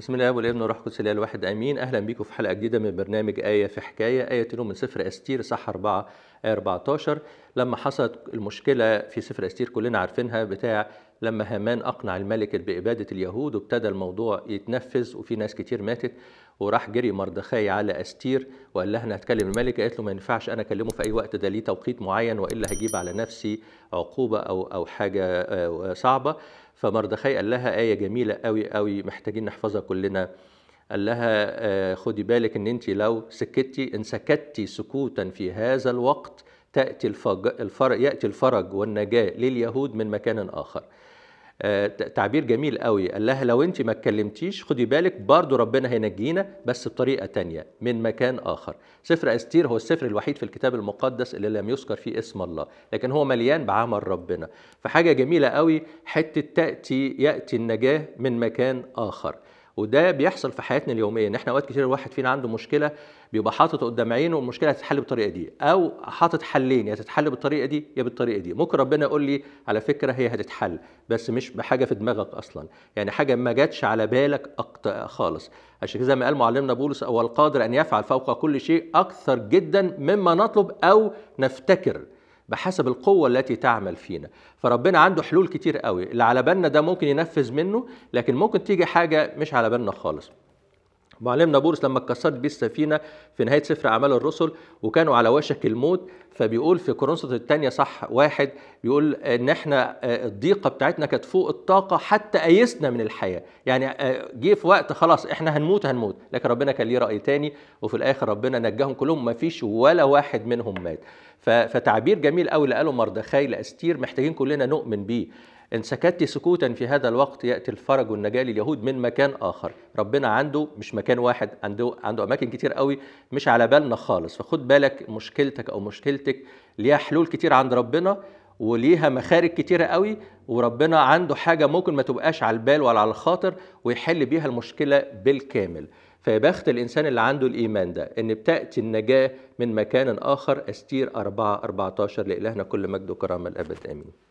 بسم الله والابن والروح القدس الاله الواحد امين اهلا بيكم في حلقه جديده من برنامج ايه في حكايه ايه تلو من سفر استير صح 4 14 آية لما حصلت المشكله في سفر استير كلنا عارفينها بتاع لما هامان أقنع الملك بإبادة اليهود وابتدى الموضوع يتنفذ وفي ناس كتير ماتت وراح جري مردخاي على أستير وقال لها أنا هتكلم الملك قالت له ما ينفعش أنا أكلمه في أي وقت ده ليه توقيت معين وإلا هجيب على نفسي عقوبة أو أو حاجة آه، صعبة فمردخاي قال لها آية جميلة قوي قوي محتاجين نحفظها كلنا قال لها آه، خدي بالك ان انت لو سكتي ان سكتي سكوتا في هذا الوقت تاتي الفرج ياتي الفرج والنجاه لليهود من مكان اخر تعبير جميل قوي قال لها لو انت ما اتكلمتيش خدي بالك برضه ربنا هينجينا بس بطريقه تانية من مكان اخر سفر استير هو السفر الوحيد في الكتاب المقدس اللي لم يذكر فيه اسم الله لكن هو مليان بعمل ربنا فحاجه جميله قوي حته تاتي ياتي النجاه من مكان اخر وده بيحصل في حياتنا اليوميه ان احنا اوقات كتير الواحد فينا عنده مشكله بيبقى حاطط قدام عينه المشكله هتتحل بالطريقه دي او حاطط حلين يا تتحل بالطريقه دي يا بالطريقه دي ممكن ربنا يقول لي على فكره هي هتتحل بس مش بحاجه في دماغك اصلا يعني حاجه ما جاتش على بالك خالص عشان كده زي ما قال معلمنا بولس هو القادر ان يفعل فوق كل شيء اكثر جدا مما نطلب او نفتكر بحسب القوة التي تعمل فينا فربنا عنده حلول كتير قوي اللي على بالنا ده ممكن ينفذ منه لكن ممكن تيجي حاجة مش على بالنا خالص معلمنا بولس لما اتكسرت بيه السفينه في نهايه سفر اعمال الرسل وكانوا على وشك الموت فبيقول في كورنثوس الثانيه صح واحد بيقول ان احنا آه، الضيقه بتاعتنا كانت فوق الطاقه حتى ايسنا من الحياه يعني آه، جه في وقت خلاص احنا هنموت هنموت لكن ربنا كان ليه راي تاني وفي الاخر ربنا نجاهم كلهم ما فيش ولا واحد منهم مات فتعبير جميل قوي اللي قاله مردخاي لاستير محتاجين كلنا نؤمن بيه إن سكت سكوتا في هذا الوقت يأتي الفرج والنجاة لليهود من مكان آخر ربنا عنده مش مكان واحد عنده, عنده أماكن كتير قوي مش على بالنا خالص فخد بالك مشكلتك أو مشكلتك ليها حلول كتير عند ربنا وليها مخارج كتيرة قوي وربنا عنده حاجة ممكن ما تبقاش على البال ولا على الخاطر ويحل بيها المشكلة بالكامل فيا بخت الإنسان اللي عنده الإيمان ده إن بتأتي النجاة من مكان آخر أستير أربعة أربعتاشر لإلهنا كل مجد وكرامة الأبد آمين